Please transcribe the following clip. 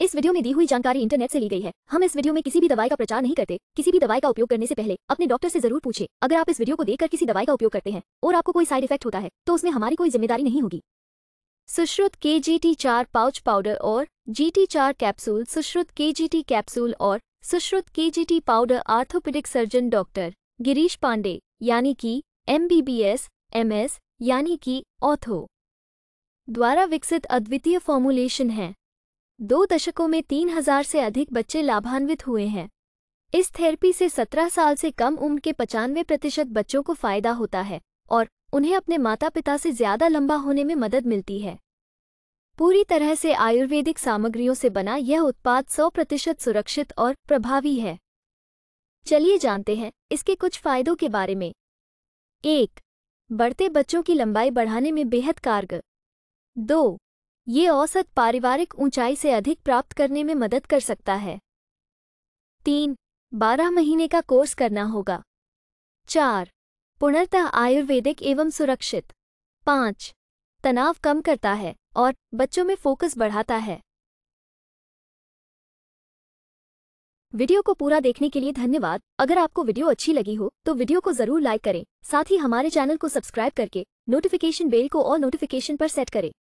इस वीडियो में दी हुई जानकारी इंटरनेट से ली गई है हम इस वीडियो में किसी भी दवाई का प्रचार नहीं करते किसी भी दवाई का उपयोग करने से पहले अपने डॉक्टर से जरूर पूछे अगर आप इस वीडियो को देखकर किसी दवाई का उपयोग करते हैं और आपको कोई साइड इफेक्ट होता है तो उसमें हमारी कोई जिम्मेदारी नहीं होगी सुश्रुत के जी चार पाउच पाउडर और जी टी चार कैप्सूल सुश्रुत के जी टी कैप्सूल और सुश्रुत के G T powder orthopaedic surgeon doctor Girish Pande यानी की M B B S M S यानी की ऑथो द्वारा विकसित अद्वितीय फॉर्मुलेशन है दो दशकों में तीन हजार से अधिक बच्चे लाभान्वित हुए हैं इस थेरेपी से 17 साल से कम उम्र के पचानवे प्रतिशत बच्चों को फायदा होता है और उन्हें अपने माता पिता से ज्यादा लंबा होने में मदद मिलती है पूरी तरह से आयुर्वेदिक सामग्रियों से बना यह उत्पाद 100 प्रतिशत सुरक्षित और प्रभावी है चलिए जानते हैं इसके कुछ फायदों के बारे में एक बढ़ते बच्चों की लंबाई बढ़ाने में बेहद कारगर दो ये औसत पारिवारिक ऊंचाई से अधिक प्राप्त करने में मदद कर सकता है तीन बारह महीने का कोर्स करना होगा चार पुनर्तः आयुर्वेदिक एवं सुरक्षित पाँच तनाव कम करता है और बच्चों में फोकस बढ़ाता है वीडियो को पूरा देखने के लिए धन्यवाद अगर आपको वीडियो अच्छी लगी हो तो वीडियो को जरूर लाइक करें साथ ही हमारे चैनल को सब्सक्राइब करके नोटिफिकेशन बेल को और नोटिफिकेशन पर सेट करें